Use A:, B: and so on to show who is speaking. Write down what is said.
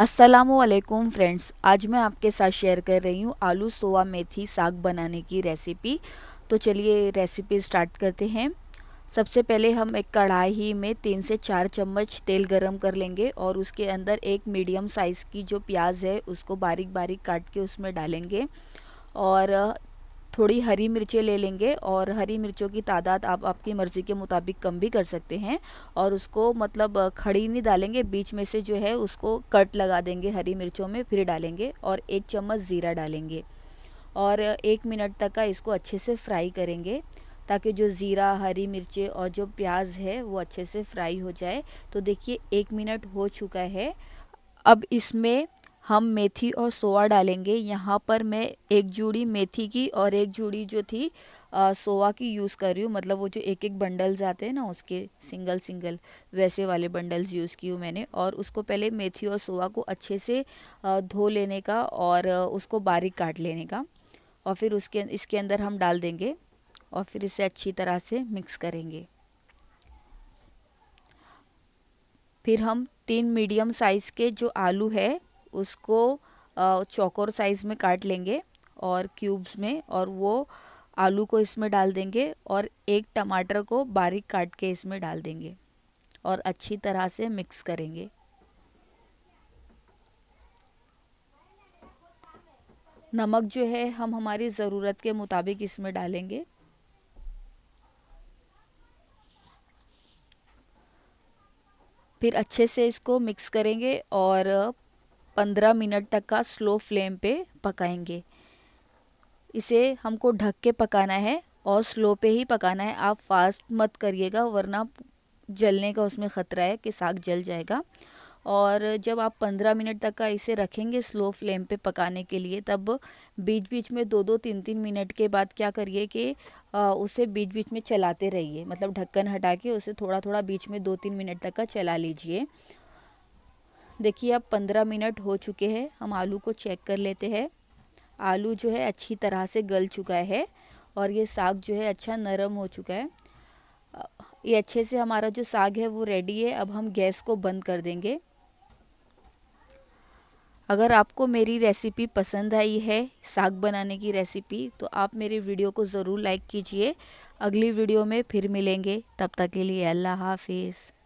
A: असलकुम फ्रेंड्स आज मैं आपके साथ शेयर कर रही हूँ आलू सोवा मेथी साग बनाने की रेसिपी तो चलिए रेसिपी स्टार्ट करते हैं सबसे पहले हम एक कढ़ाई में तीन से चार चम्मच तेल गरम कर लेंगे और उसके अंदर एक मीडियम साइज़ की जो प्याज है उसको बारीक बारीक काट के उसमें डालेंगे और थोड़ी हरी मिर्चें ले लेंगे और हरी मिर्चों की तादाद आप आपकी मर्ज़ी के मुताबिक कम भी कर सकते हैं और उसको मतलब खड़ी नहीं डालेंगे बीच में से जो है उसको कट लगा देंगे हरी मिर्चों में फिर डालेंगे और एक चम्मच ज़ीरा डालेंगे और एक मिनट तक का इसको अच्छे से फ्राई करेंगे ताकि जो ज़ीरा हरी मिर्चें और जो प्याज है वो अच्छे से फ्राई हो जाए तो देखिए एक मिनट हो चुका है अब इसमें हम मेथी और सोआ डालेंगे यहाँ पर मैं एक जूड़ी मेथी की और एक जूड़ी जो थी आ, सोआ की यूज़ कर रही हूँ मतलब वो जो एक एक बंडल्स आते हैं ना उसके सिंगल सिंगल वैसे वाले बंडल्स यूज़ की हूँ मैंने और उसको पहले मेथी और सोआ को अच्छे से धो लेने का और उसको बारीक काट लेने का और फिर उसके इसके अंदर हम डाल देंगे और फिर इसे अच्छी तरह से मिक्स करेंगे फिर हम तीन मीडियम साइज़ के जो आलू है उसको चौकोर साइज़ में काट लेंगे और क्यूब्स में और वो आलू को इसमें डाल देंगे और एक टमाटर को बारीक काट के इसमें डाल देंगे और अच्छी तरह से मिक्स करेंगे नमक जो है हम हमारी ज़रूरत के मुताबिक इसमें डालेंगे फिर अच्छे से इसको मिक्स करेंगे और पंद्रह मिनट तक का स्लो फ्लेम पे पकाएंगे इसे हमको ढक के पकाना है और स्लो पे ही पकाना है आप फास्ट मत करिएगा वरना जलने का उसमें ख़तरा है कि साग जल जाएगा और जब आप पंद्रह मिनट तक का इसे रखेंगे स्लो फ्लेम पे पकाने के लिए तब बीच बीच में दो दो तीन तीन मिनट के बाद क्या करिए कि उसे बीच बीच में चलाते रहिए मतलब ढक्कन हटा के उसे थोड़ा थोड़ा बीच में दो तीन मिनट तक का चला लीजिए देखिए अब पंद्रह मिनट हो चुके हैं हम आलू को चेक कर लेते हैं आलू जो है अच्छी तरह से गल चुका है और ये साग जो है अच्छा नरम हो चुका है ये अच्छे से हमारा जो साग है वो रेडी है अब हम गैस को बंद कर देंगे अगर आपको मेरी रेसिपी पसंद आई है साग बनाने की रेसिपी तो आप मेरी वीडियो को ज़रूर लाइक कीजिए अगली वीडियो में फिर मिलेंगे तब तक के लिए अल्लाह हाफिज़